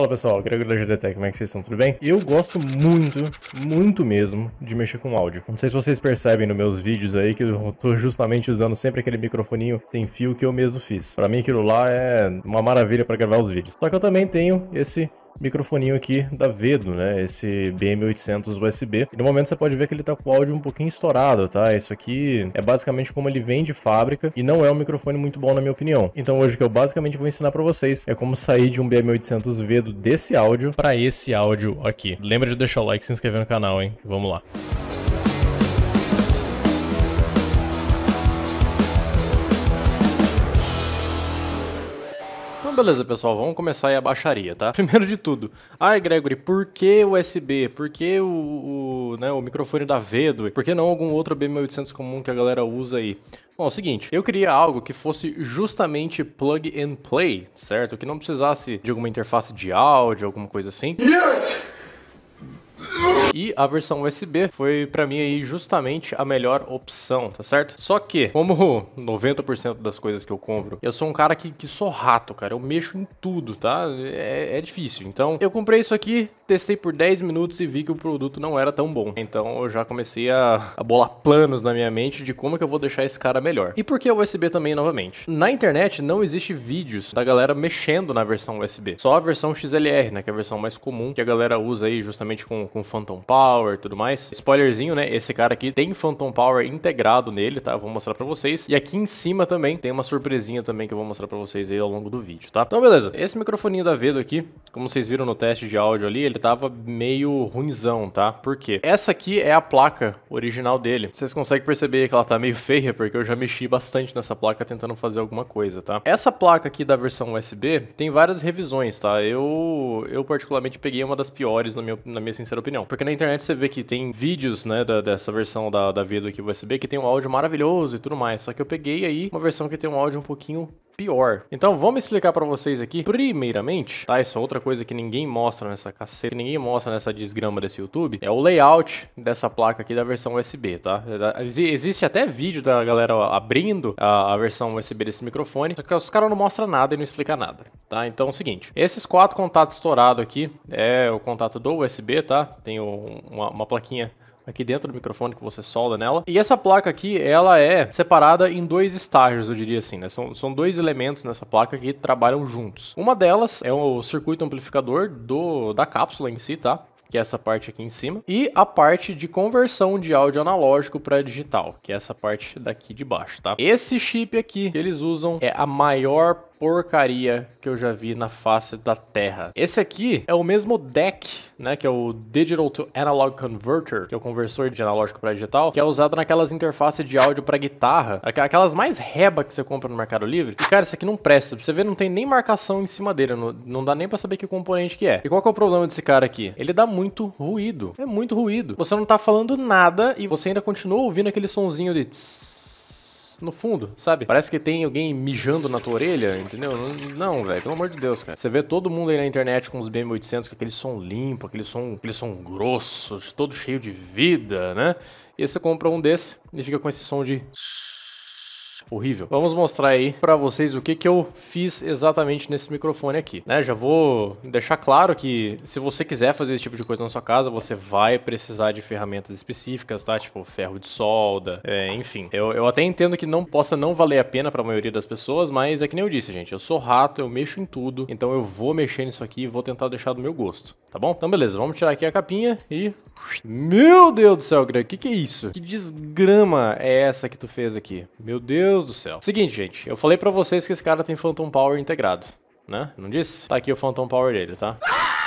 Fala pessoal, Gregor da GDTech, como é que vocês estão? Tudo bem? Eu gosto muito, muito mesmo de mexer com áudio. Não sei se vocês percebem nos meus vídeos aí que eu tô justamente usando sempre aquele microfoninho sem fio que eu mesmo fiz. Para mim aquilo lá é uma maravilha para gravar os vídeos. Só que eu também tenho esse microfoninho aqui da Vedo, né? Esse BM800 USB. E no momento você pode ver que ele tá com o áudio um pouquinho estourado, tá? Isso aqui é basicamente como ele vem de fábrica e não é um microfone muito bom na minha opinião. Então hoje o que eu basicamente vou ensinar para vocês é como sair de um BM800 Vedo desse áudio para esse áudio aqui. Lembra de deixar o like e se inscrever no canal, hein? Vamos lá. beleza, pessoal, vamos começar aí a baixaria, tá? Primeiro de tudo, ai, Gregory, por que USB? Por que o, o, né, o microfone da Vedo? Por que não algum outro B1800 comum que a galera usa aí? Bom, é o seguinte, eu queria algo que fosse justamente plug and play, certo? Que não precisasse de alguma interface de áudio, alguma coisa assim. Yes! E a versão USB foi para mim aí justamente a melhor opção, tá certo? Só que, como 90% das coisas que eu compro, eu sou um cara que, que sou rato, cara. Eu mexo em tudo, tá? É, é difícil. Então, eu comprei isso aqui, testei por 10 minutos e vi que o produto não era tão bom. Então eu já comecei a, a bolar planos na minha mente de como que eu vou deixar esse cara melhor. E por que o USB também, novamente? Na internet não existe vídeos da galera mexendo na versão USB. Só a versão XLR, né? Que é a versão mais comum que a galera usa aí justamente com, com Phantom Power e tudo mais. Spoilerzinho, né? Esse cara aqui tem Phantom Power integrado nele, tá? Eu vou mostrar pra vocês. E aqui em cima também tem uma surpresinha também que eu vou mostrar pra vocês aí ao longo do vídeo, tá? Então beleza, esse microfoninho da Vedo aqui, como vocês viram no teste de áudio ali, ele tava meio ruinzão, tá? Por quê? Essa aqui é a placa original dele. Vocês conseguem perceber que ela tá meio feia, porque eu já mexi bastante nessa placa tentando fazer alguma coisa, tá? Essa placa aqui da versão USB tem várias revisões, tá? Eu, eu particularmente peguei uma das piores, na minha, na minha sincera opinião. Porque na internet você vê que tem vídeos, né, da, dessa versão da, da vida aqui USB, que tem um áudio maravilhoso e tudo mais. Só que eu peguei aí uma versão que tem um áudio um pouquinho pior. Então vamos explicar para vocês aqui, primeiramente, tá? Essa é outra coisa que ninguém mostra nessa caceta, ninguém mostra nessa desgrama desse YouTube, é o layout dessa placa aqui da versão USB, tá? Existe até vídeo da galera abrindo a, a versão USB desse microfone, só que os caras não mostram nada e não explicam nada, tá? Então é o seguinte, esses quatro contatos estourados aqui é o contato do USB, tá? Tem uma, uma plaquinha aqui dentro do microfone que você solda nela. E essa placa aqui, ela é separada em dois estágios, eu diria assim, né? São, são dois elementos nessa placa que trabalham juntos. Uma delas é o circuito amplificador do, da cápsula em si, tá? que é essa parte aqui em cima, e a parte de conversão de áudio analógico para digital, que é essa parte daqui de baixo, tá? Esse chip aqui que eles usam é a maior porcaria que eu já vi na face da Terra. Esse aqui é o mesmo deck, né, que é o Digital to Analog Converter, que é o conversor de analógico para digital, que é usado naquelas interfaces de áudio para guitarra, aquelas mais reba que você compra no Mercado Livre. E cara, isso aqui não presta, pra você ver, não tem nem marcação em cima dele, não, não dá nem para saber que componente que é. E qual que é o problema desse cara aqui? Ele dá muito ruído. É muito ruído. Você não tá falando nada e você ainda continua ouvindo aquele sonzinho de tss, no fundo, sabe? Parece que tem alguém mijando na tua orelha, entendeu? Não, velho, pelo amor de Deus, cara. Você vê todo mundo aí na internet com os BM800 com aquele som limpo, aquele som, aquele som grosso, todo cheio de vida, né? E você compra um desse e fica com esse som de horrível. Vamos mostrar aí para vocês o que, que eu fiz exatamente nesse microfone aqui, né? Já vou deixar claro que se você quiser fazer esse tipo de coisa na sua casa, você vai precisar de ferramentas específicas, tá? Tipo ferro de solda, é, enfim. Eu, eu até entendo que não possa não valer a pena para a maioria das pessoas, mas é que nem eu disse, gente. Eu sou rato, eu mexo em tudo, então eu vou mexer nisso aqui e vou tentar deixar do meu gosto, tá bom? Então beleza, vamos tirar aqui a capinha e... Meu Deus do céu, Greg, o que, que é isso? Que desgrama é essa que tu fez aqui? Meu Deus Deus do céu. Seguinte, gente. Eu falei pra vocês que esse cara tem Phantom Power integrado, né? Não disse? Tá aqui o Phantom Power dele, tá? Ah!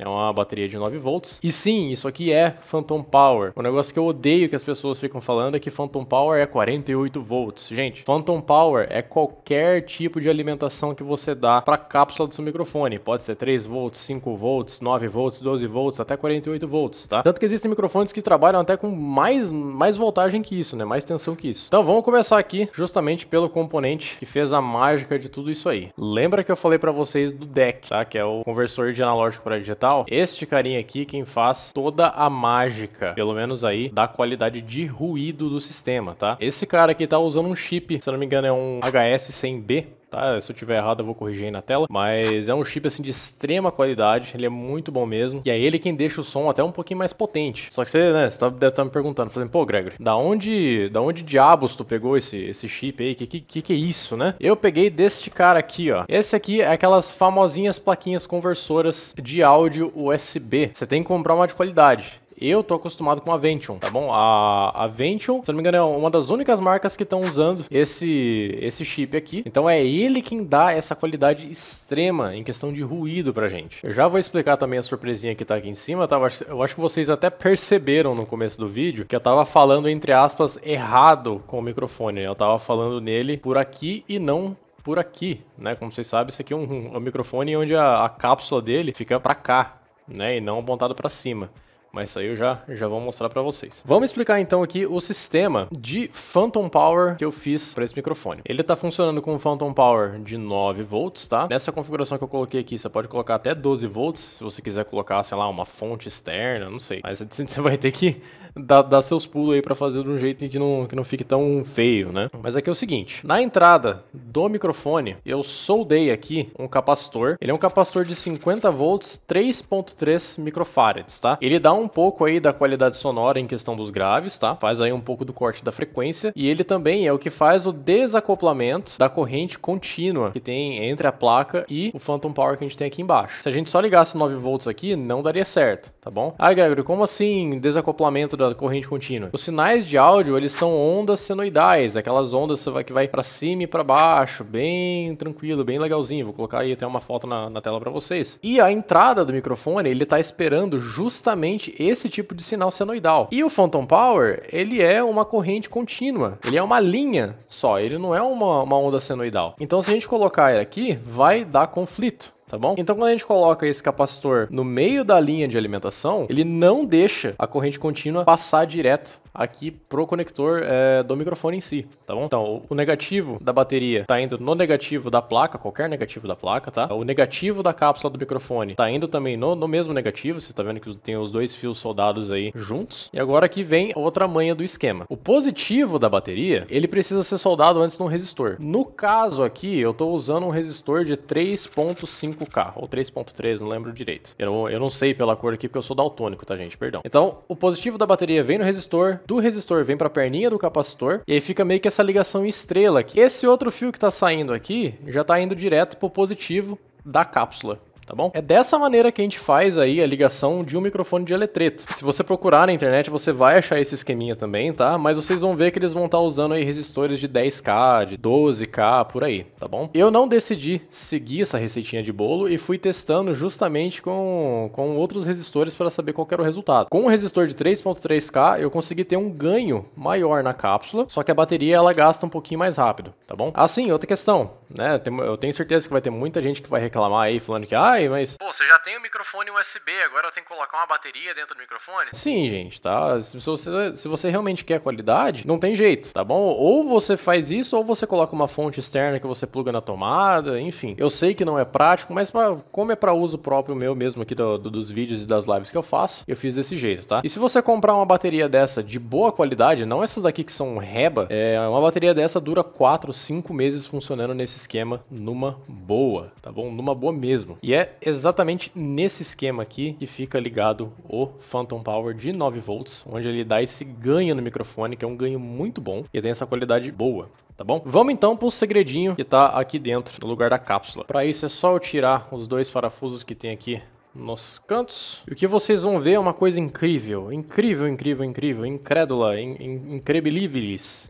É uma bateria de 9 volts. E sim, isso aqui é Phantom Power. O negócio que eu odeio que as pessoas ficam falando é que Phantom Power é 48 volts. Gente, Phantom Power é qualquer tipo de alimentação que você dá para a cápsula do seu microfone. Pode ser 3 volts, 5 volts, 9 volts, 12 volts, até 48 volts, tá? Tanto que existem microfones que trabalham até com mais, mais voltagem que isso, né? Mais tensão que isso. Então vamos começar aqui justamente pelo componente que fez a mágica de tudo isso aí. Lembra que eu falei para vocês do DEC, tá? Que é o conversor de analógico para digital? tal, este carinha aqui quem faz toda a mágica, pelo menos aí, da qualidade de ruído do sistema, tá? Esse cara aqui tá usando um chip, se não me engano é um HS100B, tá? Se eu tiver errado, eu vou corrigir aí na tela. Mas é um chip assim de extrema qualidade, ele é muito bom mesmo. E é ele quem deixa o som até um pouquinho mais potente. Só que você, né, você tá, deve estar tá me perguntando, falando pô, Gregory, da onde, da onde diabos tu pegou esse, esse chip aí? Que, que que é isso, né? Eu peguei deste cara aqui, ó. Esse aqui é aquelas famosinhas plaquinhas conversoras de áudio USB. Você tem que comprar uma de qualidade. Eu tô acostumado com a Vention, tá bom? A, a Vention, se não me engano, é uma das únicas marcas que estão usando esse, esse chip aqui. Então é ele quem dá essa qualidade extrema em questão de ruído pra gente. Eu já vou explicar também a surpresinha que tá aqui em cima, tá? Eu acho que vocês até perceberam no começo do vídeo que eu tava falando, entre aspas, errado com o microfone. Eu tava falando nele por aqui e não por aqui, né? Como vocês sabem, isso aqui é um, um microfone onde a, a cápsula dele fica para cá, né? E não apontado para cima. Mas isso aí eu já, já vou mostrar para vocês. Vamos explicar então aqui o sistema de Phantom Power que eu fiz para esse microfone. Ele está funcionando com Phantom Power de 9 volts, tá? Nessa configuração que eu coloquei aqui, você pode colocar até 12 volts, se você quiser colocar, sei lá, uma fonte externa, não sei. Mas assim, você vai ter que dar, dar seus pulos aí para fazer de um jeito que não, que não fique tão feio, né? Mas aqui é o seguinte, na entrada do microfone, eu soldei aqui um capacitor. Ele é um capacitor de 50 volts, 3.3 microfarads, tá? Ele dá um um pouco aí da qualidade sonora em questão dos graves, tá? Faz aí um pouco do corte da frequência e ele também é o que faz o desacoplamento da corrente contínua que tem entre a placa e o phantom power que a gente tem aqui embaixo. Se a gente só ligasse 9 volts aqui, não daria certo, tá bom? Ah, Gregory, como assim desacoplamento da corrente contínua? Os sinais de áudio, eles são ondas senoidais, aquelas ondas que vai para cima e para baixo, bem tranquilo, bem legalzinho. Vou colocar aí até uma foto na, na tela para vocês. E a entrada do microfone, ele tá esperando justamente justamente esse tipo de sinal senoidal. E o phantom power, ele é uma corrente contínua, ele é uma linha só, ele não é uma, uma onda senoidal. Então se a gente colocar ele aqui, vai dar conflito tá bom? Então quando a gente coloca esse capacitor no meio da linha de alimentação, ele não deixa a corrente contínua passar direto aqui pro conector é, do microfone em si, tá bom? Então, o negativo da bateria tá indo no negativo da placa, qualquer negativo da placa, tá? O negativo da cápsula do microfone tá indo também no, no mesmo negativo, você tá vendo que tem os dois fios soldados aí juntos. E agora aqui vem outra manha do esquema. O positivo da bateria, ele precisa ser soldado antes no resistor. No caso aqui, eu tô usando um resistor de 3.5K, ou 3.3, não lembro direito. Eu, eu não sei pela cor aqui, porque eu sou daltônico, tá, gente? Perdão. Então, o positivo da bateria vem no resistor, do resistor vem para a perninha do capacitor e aí fica meio que essa ligação em estrela aqui. Esse outro fio que está saindo aqui já está indo direto para o positivo da cápsula tá bom? É dessa maneira que a gente faz aí a ligação de um microfone de eletreto. Se você procurar na internet, você vai achar esse esqueminha também, tá? Mas vocês vão ver que eles vão estar tá usando aí resistores de 10K, de 12K, por aí, tá bom? Eu não decidi seguir essa receitinha de bolo e fui testando justamente com, com outros resistores para saber qual era o resultado. Com o resistor de 3.3K, eu consegui ter um ganho maior na cápsula, só que a bateria ela gasta um pouquinho mais rápido, tá bom? Assim, outra questão, né? Eu tenho certeza que vai ter muita gente que vai reclamar aí falando que ah, aí, mas. Pô, você já tem o microfone USB, agora eu tenho que colocar uma bateria dentro do microfone? Sim, gente, tá? Se você, se você realmente quer qualidade, não tem jeito, tá bom? Ou você faz isso, ou você coloca uma fonte externa que você pluga na tomada, enfim. Eu sei que não é prático, mas pra, como é para uso próprio meu mesmo aqui do, do, dos vídeos e das lives que eu faço, eu fiz desse jeito, tá? E se você comprar uma bateria dessa de boa qualidade, não essas daqui que são reba, é, uma bateria dessa dura 4, 5 meses funcionando nesse esquema numa boa, tá bom? Numa boa mesmo. E é é exatamente nesse esquema aqui que fica ligado o Phantom Power de 9 volts, onde ele dá esse ganho no microfone, que é um ganho muito bom e tem essa qualidade boa tá bom? Vamos então para o segredinho que está aqui dentro, no lugar da cápsula. Para isso é só eu tirar os dois parafusos que tem aqui nos cantos. E o que vocês vão ver é uma coisa incrível, incrível, incrível, incrível, incrédula, in, in,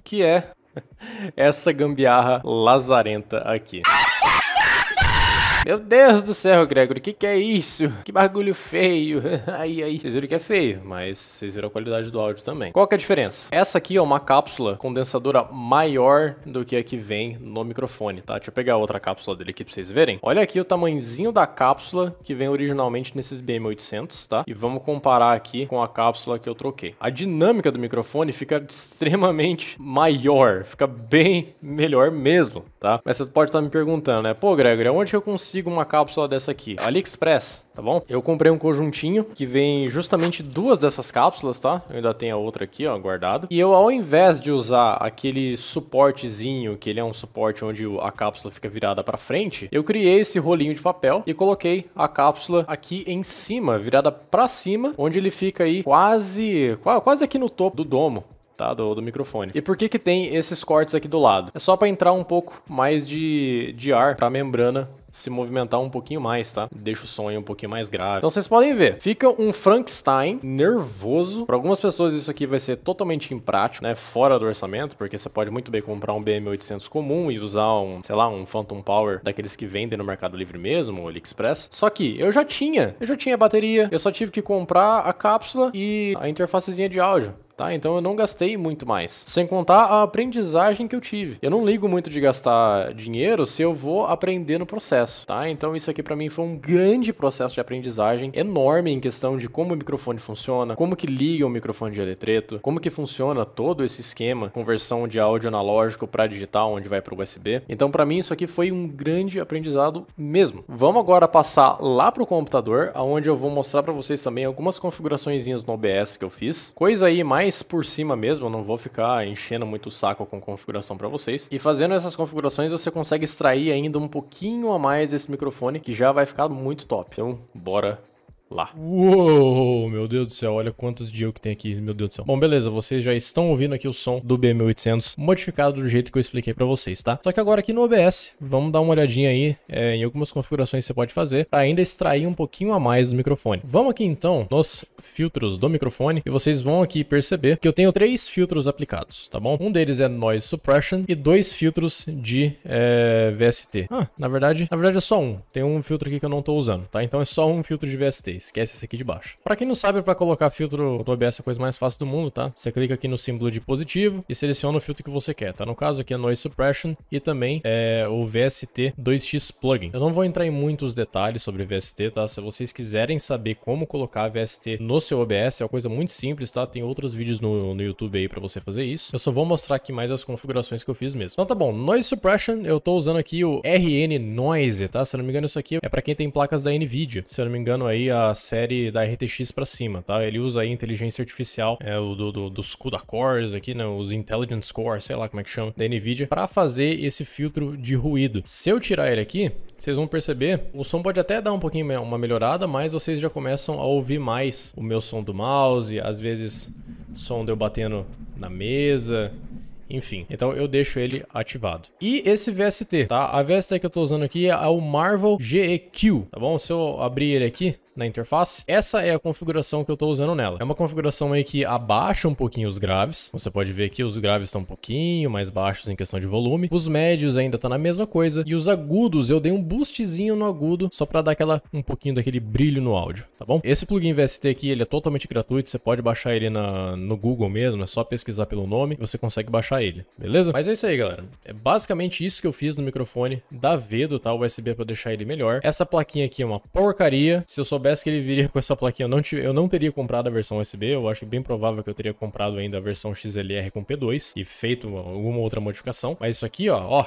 que é essa gambiarra lazarenta aqui. Meu Deus do céu, Gregory, que que é isso? Que bagulho feio. aí, aí. Vocês viram que é feio, mas vocês viram a qualidade do áudio também. Qual que é a diferença? Essa aqui é uma cápsula condensadora maior do que a que vem no microfone, tá? Deixa eu pegar outra cápsula dele aqui pra vocês verem. Olha aqui o tamanhozinho da cápsula que vem originalmente nesses BM800, tá? E vamos comparar aqui com a cápsula que eu troquei. A dinâmica do microfone fica extremamente maior, fica bem melhor mesmo, tá? Mas você pode estar me perguntando, né? Pô, Gregory, onde que eu consigo consigo uma cápsula dessa aqui? AliExpress, tá bom? Eu comprei um conjuntinho que vem justamente duas dessas cápsulas, tá? Eu ainda tenho a outra aqui, ó, guardado. E eu, ao invés de usar aquele suportezinho, que ele é um suporte onde a cápsula fica virada para frente, eu criei esse rolinho de papel e coloquei a cápsula aqui em cima, virada para cima, onde ele fica aí quase, quase aqui no topo do domo, Tá, do, do, microfone. E por que que tem esses cortes aqui do lado? É só para entrar um pouco mais de, de ar para a membrana se movimentar um pouquinho mais, tá? Deixa o sonho um pouquinho mais grave. Então vocês podem ver, fica um Frankenstein nervoso. Para algumas pessoas isso aqui vai ser totalmente imprático, né? Fora do orçamento, porque você pode muito bem comprar um BM800 comum e usar um, sei lá, um Phantom Power daqueles que vendem no Mercado Livre mesmo, ou AliExpress. Só que eu já tinha, eu já tinha bateria, eu só tive que comprar a cápsula e a interfacezinha de áudio tá? Então eu não gastei muito mais. Sem contar a aprendizagem que eu tive. Eu não ligo muito de gastar dinheiro se eu vou aprender no processo, tá? Então isso aqui para mim foi um grande processo de aprendizagem enorme em questão de como o microfone funciona, como que liga o microfone de eletreto, como que funciona todo esse esquema, conversão de áudio analógico para digital, onde vai para o USB. Então para mim isso aqui foi um grande aprendizado mesmo. Vamos agora passar lá pro computador, aonde eu vou mostrar para vocês também algumas configurações no OBS que eu fiz. Coisa aí mais mais por cima mesmo, eu não vou ficar enchendo muito o saco com configuração para vocês. E fazendo essas configurações você consegue extrair ainda um pouquinho a mais desse microfone, que já vai ficar muito top. Então, bora lá. Uou, meu Deus do céu, olha quantos dias que tem aqui, meu Deus do céu. Bom, beleza, vocês já estão ouvindo aqui o som do B1800 modificado do jeito que eu expliquei para vocês, tá? Só que agora aqui no OBS, vamos dar uma olhadinha aí é, em algumas configurações que você pode fazer para ainda extrair um pouquinho a mais do microfone. Vamos aqui então nos filtros do microfone e vocês vão aqui perceber que eu tenho três filtros aplicados, tá bom? Um deles é Noise Suppression e dois filtros de é, VST. Ah, na verdade, na verdade é só um. Tem um filtro aqui que eu não tô usando, tá? Então é só um filtro de VST esquece esse aqui de baixo. Para quem não sabe, é para colocar filtro do OBS é a coisa mais fácil do mundo, tá? Você clica aqui no símbolo de positivo e seleciona o filtro que você quer, tá? No caso aqui é Noise Suppression e também é o VST 2X Plugin. Eu não vou entrar em muitos detalhes sobre VST, tá? Se vocês quiserem saber como colocar VST no seu OBS, é uma coisa muito simples, tá? Tem outros vídeos no, no YouTube aí para você fazer isso. Eu só vou mostrar aqui mais as configurações que eu fiz mesmo. Então tá bom, Noise Suppression, eu tô usando aqui o RN Noise, tá? Se eu não me engano, isso aqui é para quem tem placas da NVIDIA. Se eu não me engano aí, a da série da RTX para cima, tá? Ele usa aí inteligência artificial, é, o do, do, dos CUDA cores aqui, né? Os Intelligence Core, sei lá como é que chama, da NVIDIA, para fazer esse filtro de ruído. Se eu tirar ele aqui, vocês vão perceber, o som pode até dar um pouquinho uma melhorada, mas vocês já começam a ouvir mais o meu som do mouse, às vezes som de eu batendo na mesa, enfim, então eu deixo ele ativado. E esse VST, tá? A VST que eu tô usando aqui é o Marvel GEQ, tá bom? Se eu abrir ele aqui, na interface. Essa é a configuração que eu estou usando nela. É uma configuração aí que abaixa um pouquinho os graves. Você pode ver que os graves estão um pouquinho mais baixos em questão de volume. Os médios ainda tá na mesma coisa. E os agudos, eu dei um boostzinho no agudo só para dar aquela, um pouquinho daquele brilho no áudio, tá bom? Esse plugin VST aqui, ele é totalmente gratuito. Você pode baixar ele na, no Google mesmo. É só pesquisar pelo nome você consegue baixar ele, beleza? Mas é isso aí, galera. É basicamente isso que eu fiz no microfone da Vedo, tá? USB para deixar ele melhor. Essa plaquinha aqui é uma porcaria. Se eu souber confesso que ele viria com essa plaquinha. Eu não, tive, eu não teria comprado a versão USB, eu acho bem provável que eu teria comprado ainda a versão XLR com P2 e feito alguma outra modificação. Mas isso aqui, ó, ó,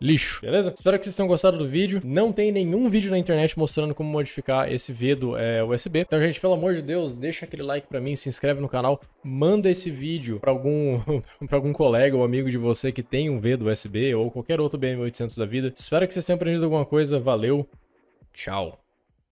lixo, beleza? Espero que vocês tenham gostado do vídeo. Não tem nenhum vídeo na internet mostrando como modificar esse vedo é, USB. Então, gente, pelo amor de Deus, deixa aquele like pra mim, se inscreve no canal, manda esse vídeo pra algum, pra algum colega ou amigo de você que tem um vedo USB ou qualquer outro BM800 da vida. Espero que vocês tenham aprendido alguma coisa. Valeu! Tchau.